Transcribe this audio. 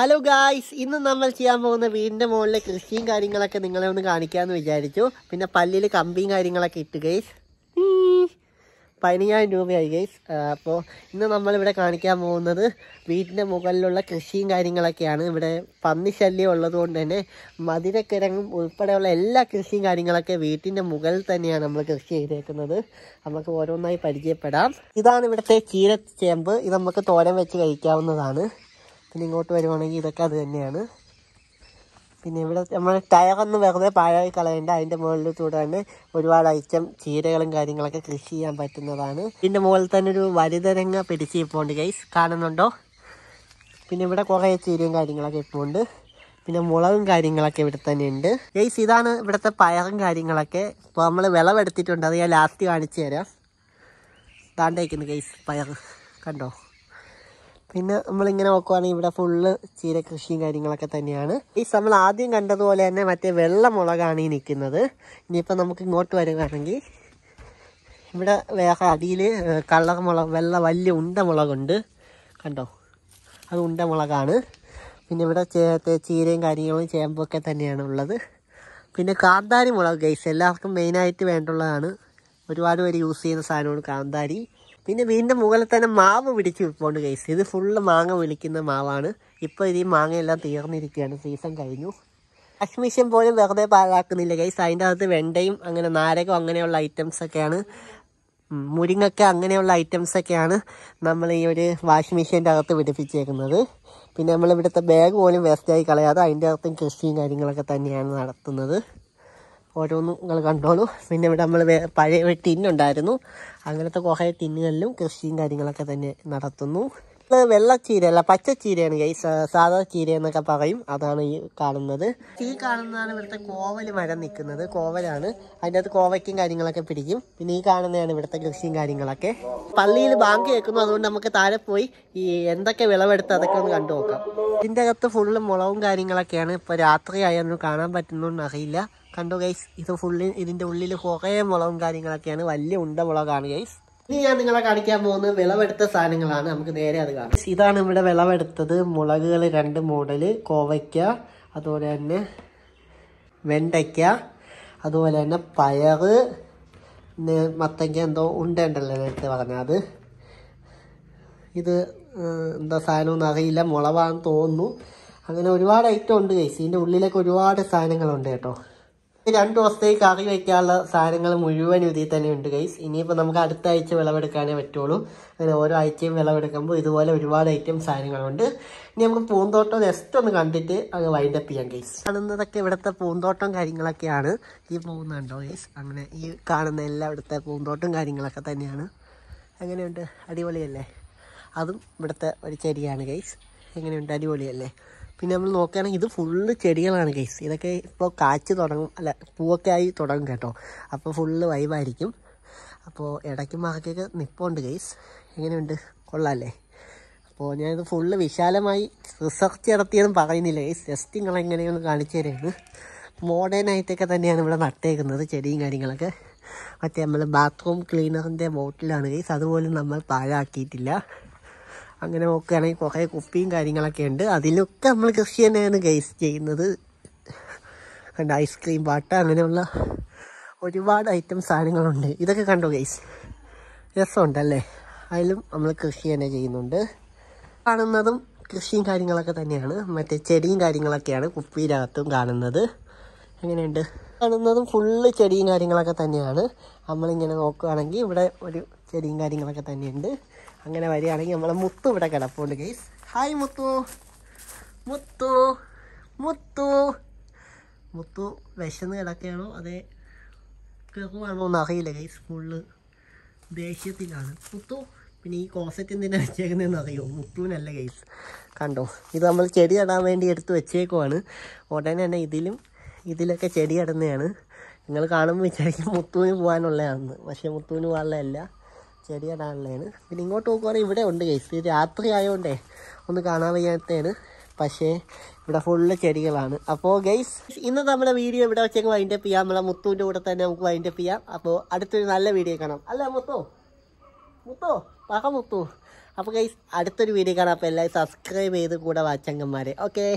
hello guys ഇന്ന് നമ്മൾ ചെയ്യാൻ പോകുന്ന വീടിൻ്റെ മുകളിലെ കൃഷിയും കാര്യങ്ങളൊക്കെ നിങ്ങളെ ഒന്ന് കാണിക്കാമെന്ന് വിചാരിച്ചു പിന്നെ പല്ലിയിൽ കമ്പിയും കാര്യങ്ങളൊക്കെ ഇട്ട് ഗൈസ് പതിനയ്യായിരം രൂപയായി ഗൈസ് അപ്പോൾ ഇന്ന് നമ്മളിവിടെ കാണിക്കാൻ പോകുന്നത് വീടിൻ്റെ മുകളിലുള്ള കൃഷിയും കാര്യങ്ങളൊക്കെയാണ് ഇവിടെ പന്നി ശല്യം ഉള്ളതുകൊണ്ട് തന്നെ മധുരക്കിഴങ്ങും ഉൾപ്പെടെയുള്ള എല്ലാ കൃഷിയും കാര്യങ്ങളൊക്കെ വീട്ടിൻ്റെ മുകളിൽ തന്നെയാണ് നമ്മൾ കൃഷി ചെയ്തേക്കുന്നത് നമുക്ക് ഓരോന്നായി പരിചയപ്പെടാം ഇതാണ് ഇവിടുത്തെ ചീരച്ചേമ്പ് ഇത് നമുക്ക് തോരൻ വെച്ച് കഴിക്കാവുന്നതാണ് പിന്നെ ഇങ്ങോട്ട് വരുവാണെങ്കിൽ ഇതൊക്കെ അത് തന്നെയാണ് പിന്നെ ഇവിടെ നമ്മൾ ടയറൊന്ന് വെറുതെ പാഴായി കളയണ്ട അതിൻ്റെ മുകളിൽ കൂടാണ്ട് ഒരുപാട് ഐറ്റം ചീരകളും കാര്യങ്ങളൊക്കെ കൃഷി ചെയ്യാൻ പറ്റുന്നതാണ് ഇതിൻ്റെ മുകളിൽ തന്നെ ഒരു വലുതരങ്ങ പിടിച്ച് ഇപ്പോണ്ട് ഗൈസ് കാണുന്നുണ്ടോ പിന്നെ ഇവിടെ കുറേ ചീരയും കാര്യങ്ങളൊക്കെ ഇപ്പോണ്ട് പിന്നെ മുളകും കാര്യങ്ങളൊക്കെ ഇവിടെ തന്നെ ഉണ്ട് ഗൈസ് ഇതാണ് ഇവിടുത്തെ പയറും കാര്യങ്ങളൊക്കെ ഇപ്പോൾ നമ്മൾ വിളവെടുത്തിട്ടുണ്ട് അത് ഞാൻ ലാസ്റ്റ് കാണിച്ചു തരാം താണ്ടേക്കുന്നു ഗൈസ് പയർ കണ്ടോ പിന്നെ നമ്മളിങ്ങനെ നോക്കുവാണെങ്കിൽ ഇവിടെ ഫുള്ള് ചീര കൃഷിയും കാര്യങ്ങളൊക്കെ തന്നെയാണ് ഈ നമ്മൾ ആദ്യം കണ്ടതുപോലെ തന്നെ മറ്റേ വെള്ളമുളകാണ് ഈ നിൽക്കുന്നത് ഇനിയിപ്പോൾ നമുക്ക് ഇങ്ങോട്ട് വരികയാണെങ്കിൽ ഇവിടെ വേറെ അടിയിൽ കളർ മുളക് വെള്ള വലിയ ഉണ്ട മുളകുണ്ട് കണ്ടോ അത് ഉണ്ട മുളകാണ് പിന്നെ ഇവിടെ ചീരയും കാര്യങ്ങളും ചേമ്പൊക്കെ തന്നെയാണ് ഉള്ളത് പിന്നെ കാന്താരി മുളക് ഗൈസ് എല്ലാവർക്കും മെയിനായിട്ട് വേണ്ടുള്ളതാണ് ഒരുപാട് പേര് യൂസ് ചെയ്യുന്ന സാധനമാണ് കാന്താരി പിന്നെ വീണ്ടും മുകളിൽ തന്നെ മാവ് പിടിച്ച് വിൽപ്പുണ്ട് കേസ് ഇത് ഫുള്ള് മാങ്ങ വിളിക്കുന്ന മാവാണ് ഇപ്പോൾ ഇത് ഈ മാങ്ങയെല്ലാം തീർന്നിരിക്കുകയാണ് സീസൺ കഴിഞ്ഞു അഷ്മിഷൻ പോലും വെറുതെ പാഴാക്കുന്നില്ല കേസ് അതിൻ്റെ അകത്ത് വെണ്ടയും അങ്ങനെ നാരകം അങ്ങനെയുള്ള ഐറ്റംസൊക്കെയാണ് മുരിങ്ങൊക്കെ അങ്ങനെയുള്ള ഐറ്റംസൊക്കെയാണ് നമ്മൾ ഈ ഒരു വാഷിംഗ് മെഷീൻ്റെ അകത്ത് പിടിപ്പിച്ചേക്കുന്നത് പിന്നെ നമ്മളിവിടുത്തെ ബാഗ് പോലും വേസ്റ്റായി കളയാതെ അതിൻ്റെ അകത്തും കൃഷിയും കാര്യങ്ങളൊക്കെ തന്നെയാണ് നടത്തുന്നത് ഓരോന്നും നിങ്ങൾ കണ്ടോളൂ പിന്നെ ഇവിടെ നമ്മൾ പഴയ ടിന്നുണ്ടായിരുന്നു അങ്ങനത്തെ കുറെ ടിന്നുകളിലും കൃഷിയും കാര്യങ്ങളൊക്കെ തന്നെ നടത്തുന്നു വെള്ളച്ചീരയല്ല ചീരയാണ് ഈ സാധാ ചീര എന്നൊക്കെ പറയും അതാണ് ഈ കാണുന്നത് ഈ കാണുന്നതാണ് ഇവിടുത്തെ കോവൽ മരം നിൽക്കുന്നത് കോവലാണ് അതിൻ്റെ അകത്ത് കോവയ്ക്കും കാര്യങ്ങളൊക്കെ പിടിക്കും പിന്നെ ഈ കാണുന്നതാണ് ഇവിടുത്തെ കൃഷിയും കാര്യങ്ങളൊക്കെ പള്ളിയിൽ ബാങ്ക് കേൾക്കുന്നു അതുകൊണ്ട് നമുക്ക് താഴെ പോയി ഈ എന്തൊക്കെ വിളവെടുത്ത് അതൊക്കെ ഒന്ന് കണ്ടു നോക്കാം ഇതിൻ്റെ അകത്ത് ഫുള്ള് മുളവും കാര്യങ്ങളൊക്കെയാണ് ഇപ്പോൾ രാത്രി ആയൊന്നും കാണാൻ പറ്റുന്നൊന്നും അറിയില്ല കണ്ടോ ഗൈസ് ഇത് ഫുള്ളി ഇതിന്റെ ഉള്ളിൽ കുറേ മുളകും കാര്യങ്ങളൊക്കെയാണ് വലിയ ഉണ്ട മുളകാണ് ഗൈസ് ഇനി ഞാൻ നിങ്ങളെ കാണിക്കാൻ പോകുന്നത് വിളവെടുത്ത സാധനങ്ങളാണ് നമുക്ക് നേരെ അത് കാണാം ഇതാണ് ഇവിടെ വിളവെടുത്തത് മുളകുകൾ രണ്ട് മോഡല് കോവയ്ക്ക അതുപോലെ തന്നെ വെണ്ടയ്ക്ക അതുപോലെ തന്നെ പയറ് മത്തങ്ങ എന്തോ ഉണ്ടല്ലോ നേരത്തെ പറഞ്ഞത് അത് ഇത് എന്താ സാധനമൊന്നും അറിയില്ല മുളവാണെന്ന് തോന്നുന്നു അങ്ങനെ ഒരുപാട് ഐറ്റം ഉണ്ട് കേസ് ഇതിൻ്റെ ഉള്ളിലേക്ക് ഒരുപാട് സാധനങ്ങളുണ്ട് കേട്ടോ രണ്ട് ദിവസത്തേക്ക് കറി വയ്ക്കാനുള്ള സാധനങ്ങൾ മുഴുവൻ ഇതിൽ തന്നെ ഉണ്ട് ഗൈസ് ഇനിയിപ്പോൾ നമുക്ക് അടുത്ത ആഴ്ച വിളവെടുക്കാനേ പറ്റുള്ളൂ അങ്ങനെ ഓരോ ആഴ്ചയും വിളവെടുക്കുമ്പോൾ ഇതുപോലെ ഒരുപാട് ഐറ്റം സാധനങ്ങളുണ്ട് ഇനി നമുക്ക് പൂന്തോട്ടം ജസ്റ്റ് ഒന്ന് കണ്ടിട്ട് അങ്ങ് വൈൻഡപ്പ് ചെയ്യാം ഗൈസ് കാണുന്നതൊക്കെ ഇവിടുത്തെ പൂന്തോട്ടം കാര്യങ്ങളൊക്കെയാണ് ഈ പോകുന്നുണ്ടോ ഗൈസ് അങ്ങനെ ഈ കാണുന്ന എല്ലാം ഇവിടുത്തെ പൂന്തോട്ടം കാര്യങ്ങളൊക്കെ തന്നെയാണ് എങ്ങനെയുണ്ട് അടിപൊളിയല്ലേ അതും ഇവിടുത്തെ ഒരു ചെടിയാണ് ഗൈസ് എങ്ങനെയുണ്ട് അടിപൊളിയല്ലേ പിന്നെ നമ്മൾ നോക്കുകയാണെങ്കിൽ ഇത് ഫുള്ള് ചെടികളാണ് ഗൈസ് ഇതൊക്കെ ഇപ്പോൾ കാച്ച് തുടങ്ങും അല്ല പൂവൊക്കെ ആയി തുടങ്ങും കേട്ടോ അപ്പോൾ ഫുള്ള് വൈവായിരിക്കും അപ്പോൾ ഇടയ്ക്ക് മാക്കൊക്കെ നിപ്പുണ്ട് ഗൈസ് എങ്ങനെയുണ്ട് കൊള്ളാമല്ലേ അപ്പോൾ ഞാനിത് ഫുള്ള് വിശാലമായി റിസർച്ച് നടത്തിയെന്നും പറയുന്നില്ല ഗൈസ് ജസ്റ്റ് എങ്ങനെയാണ് കാണിച്ചു തരുന്നത് മോഡേണായിട്ടൊക്കെ തന്നെയാണ് ഇവിടെ നട്ടേക്കുന്നത് ചെടിയും കാര്യങ്ങളൊക്കെ മറ്റേ നമ്മൾ ബാത്റൂം ക്ലീനറിൻ്റെ ബോട്ടിലാണ് ഗൈസ് അതുപോലും നമ്മൾ പാഴാക്കിയിട്ടില്ല അങ്ങനെ നോക്കുകയാണെങ്കിൽ കുറേ കുപ്പിയും കാര്യങ്ങളൊക്കെ ഉണ്ട് അതിലൊക്കെ നമ്മൾ കൃഷി തന്നെയാണ് ഗൈസ് ചെയ്യുന്നത് കണ്ട ഐസ്ക്രീം പാട്ട് അങ്ങനെയുള്ള ഒരുപാട് ഐറ്റം സാധനങ്ങളുണ്ട് ഇതൊക്കെ കണ്ടു ഗൈസ് രസമുണ്ടല്ലേ അതിലും നമ്മൾ കൃഷി തന്നെ ചെയ്യുന്നുണ്ട് കാണുന്നതും കൃഷിയും കാര്യങ്ങളൊക്കെ തന്നെയാണ് മറ്റേ ചെടിയും കാര്യങ്ങളൊക്കെയാണ് കുപ്പിയിനകത്തും കാണുന്നത് എങ്ങനെയുണ്ട് കാണുന്നതും ഫുള്ള് ചെടിയും കാര്യങ്ങളൊക്കെ തന്നെയാണ് നമ്മളിങ്ങനെ നോക്കുകയാണെങ്കിൽ ഇവിടെ ഒരു ചെടിയും കാര്യങ്ങളൊക്കെ തന്നെയുണ്ട് അങ്ങനെ വരികയാണെങ്കിൽ നമ്മളെ മുത്തു ഇവിടെ കിടപ്പുണ്ട് ഗെയ്സ് ഹായ് മുത്തു മുത്തു മുത്തു മുത്തു വിശന്ന് കിടക്കുകയാണോ അതെ കിടക്കുകയാണോ എന്ന് അറിയില്ല ഗെയ്സ് ഫുള്ള് ദേഷ്യത്തിലാണ് മുത്തു പിന്നെ ഈ കോസറ്റ് എന്തിനാ വെച്ചേക്കുന്നതെന്ന് അറിയോ മുത്തുവിനല്ല ഗെയ്സ് കണ്ടോ ഇത് നമ്മൾ ചെടി നടാൻ വേണ്ടി എടുത്ത് വെച്ചേക്കുവാണ് ഉടനെ തന്നെ ഇതിലും ഇതിലൊക്കെ ചെടി നടുന്നതാണ് നിങ്ങൾ കാണുമ്പോൾ വിചാരിക്കും മുത്തുവിന് പോകാനുള്ളതാണെന്ന് പക്ഷേ മുത്തുവിന് പോകാനുള്ളതല്ല ചെടി നടാനുള്ളതാണ് പിന്നെ ഇങ്ങോട്ട് നോക്കുവാണെങ്കിൽ ഇവിടെ ഉണ്ട് കേസ് രാത്രി ആയതുകൊണ്ടേ ഒന്ന് കാണാൻ വയ്യാത്തതാണ് പക്ഷേ ഇവിടെ ഫുള്ള് ചെടികളാണ് അപ്പോൾ ഗൈസ് ഇന്ന് നമ്മുടെ വീഡിയോ ഇവിടെ വെച്ചങ്ങ് വൈൻഡപ്പ് ചെയ്യാം നമ്മളെ മുത്തുവിൻ്റെ കൂടെ തന്നെ നമുക്ക് വൈൻഡപ്പ് ചെയ്യാം അപ്പോൾ അടുത്തൊരു നല്ല വീഡിയോ കാണാം അല്ല മുത്തു മുത്തോ പറ മുത്തു അപ്പോൾ ഗൈസ് അടുത്തൊരു വീഡിയോ കാണാം അപ്പോൾ എല്ലാവരും സബ്സ്ക്രൈബ് ചെയ്ത് കൂടെ വാച്ചങ്ങന്മാരെ ഓക്കേ